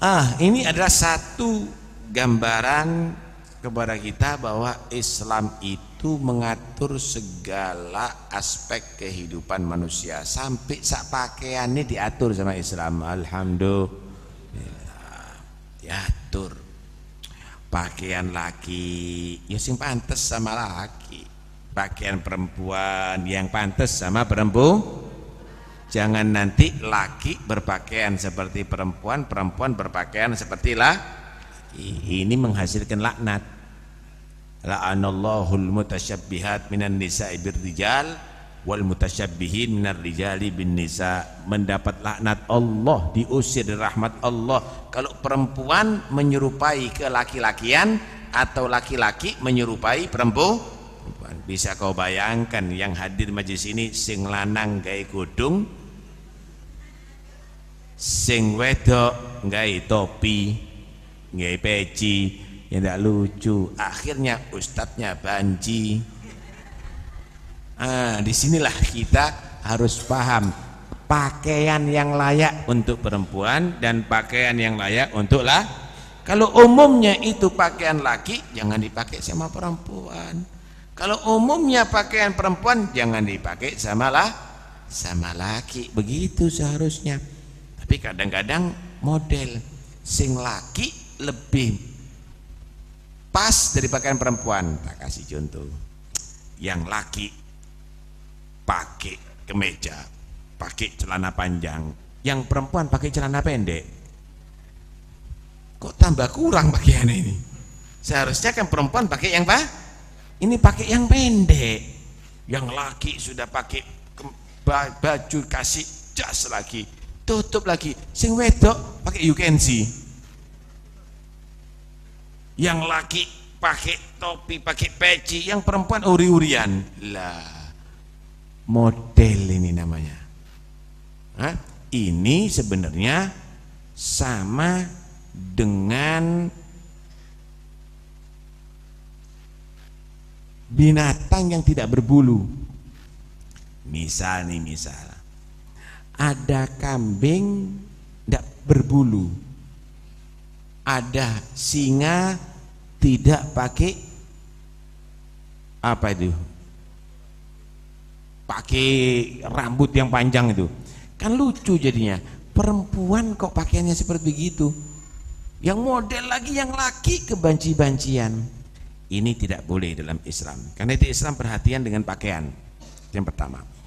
Ah, ini adalah satu gambaran kepada kita bahwa Islam itu mengatur segala aspek kehidupan manusia sampai sak ini diatur sama Islam. Alhamdulillah. Ya, diatur. Pakaian laki ya sing pantes sama laki. Pakaian perempuan yang pantas sama perempuan Jangan nanti laki berpakaian seperti perempuan, perempuan berpakaian seperti laki. Ini menghasilkan laknat. La'anallahul mutasyabbihat minan nisa'i birrijal wal mutasyabbihin minar rijali bin nisa mendapat laknat Allah diusir dari rahmat Allah kalau perempuan menyerupai ke laki-lakian atau laki-laki menyerupai perempuan bisa kau bayangkan yang hadir majlis ini sing lanang gay gudung, sing wedok gay topi gay peci yang tidak lucu akhirnya ustadznya banci ah disinilah kita harus paham pakaian yang layak untuk perempuan dan pakaian yang layak untuk lah kalau umumnya itu pakaian laki jangan dipakai sama perempuan kalau umumnya pakaian perempuan jangan dipakai sama lah sama laki. Begitu seharusnya. Tapi kadang-kadang model sing laki lebih pas dari pakaian perempuan. Tak kasih contoh. Yang laki pakai kemeja, pakai celana panjang. Yang perempuan pakai celana pendek kok tambah kurang bagian ini seharusnya kan perempuan pakai yang apa? ini pakai yang pendek yang laki sudah pakai baju kasih jas lagi tutup lagi sing wedok pakai you can see yang laki pakai topi pakai peci yang perempuan uri-urian lah model ini namanya Hah? ini sebenarnya sama dengan binatang yang tidak berbulu misal nih misal ada kambing tidak berbulu ada singa tidak pakai apa itu pakai rambut yang panjang itu kan lucu jadinya perempuan kok pakaiannya seperti begitu yang model lagi yang laki kebanci-bancian ini tidak boleh dalam Islam. Karena itu Islam perhatian dengan pakaian. Yang pertama.